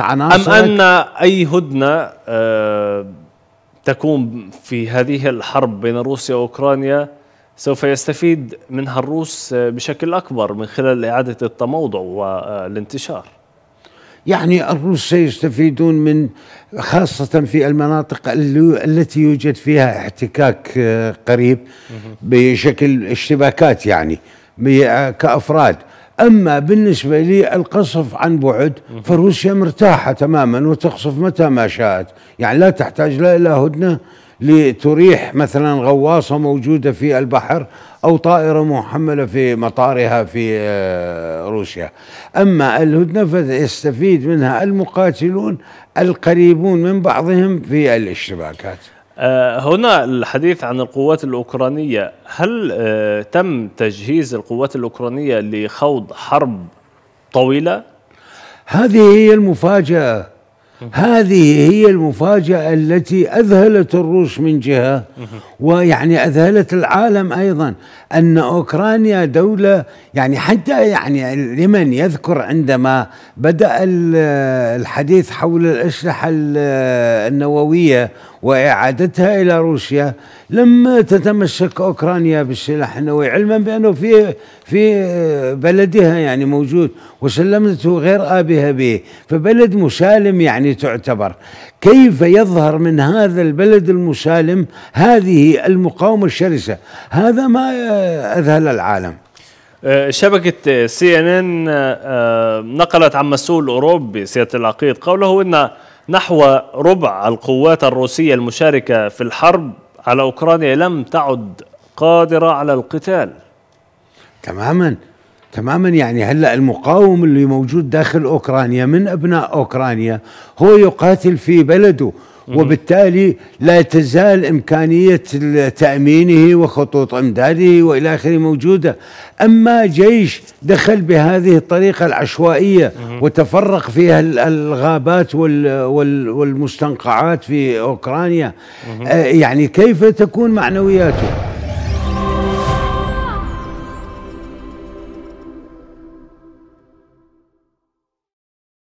عناصر أم أن أي هدنة آه، تكون في هذه الحرب بين روسيا وأوكرانيا سوف يستفيد منها الروس آه، بشكل أكبر من خلال إعادة التموضع والانتشار يعني الروس سيستفيدون من خاصة في المناطق التي يوجد فيها احتكاك آه، قريب بشكل اشتباكات يعني كأفراد أما بالنسبة لي القصف عن بعد فروسيا مرتاحة تماما وتقصف متى ما شاءت يعني لا تحتاج لا إلى هدنة لتريح مثلا غواصة موجودة في البحر أو طائرة محملة في مطارها في آه، روسيا أما الهدنة فيستفيد منها المقاتلون القريبون من بعضهم في الاشتباكات آه، هنا الحديث عن القوات الأوكرانية هل آه، تم تجهيز القوات الأوكرانية لخوض حرب طويلة؟ هذه هي المفاجأة هذه هي المفاجأة التي أذهلت الروس من جهة ويعني أذهلت العالم أيضا أن أوكرانيا دولة يعني حتى يعني لمن يذكر عندما بدأ آه، الحديث حول الأسلحة النووية وإعادتها إلى روسيا لما تتمسك أوكرانيا بالسلاح النووي علما بأنه في في بلدها يعني موجود وسلمته غير آبها به فبلد مسالم يعني تعتبر كيف يظهر من هذا البلد المسالم هذه المقاومة الشرسة هذا ما أذهل العالم أه، شبكة سي ان ان أه، نقلت عن مسؤول أوروبي سيادة العقيد قوله أن نحو ربع القوات الروسية المشاركة في الحرب على أوكرانيا لم تعد قادرة على القتال تماما تماما يعني هلا المقاوم اللي موجود داخل اوكرانيا من ابناء اوكرانيا هو يقاتل في بلده وبالتالي لا تزال إمكانية تأمينه وخطوط إمداده وإلى آخره موجودة أما جيش دخل بهذه الطريقة العشوائية وتفرق فيها الغابات والمستنقعات في أوكرانيا آه، يعني كيف تكون معنوياته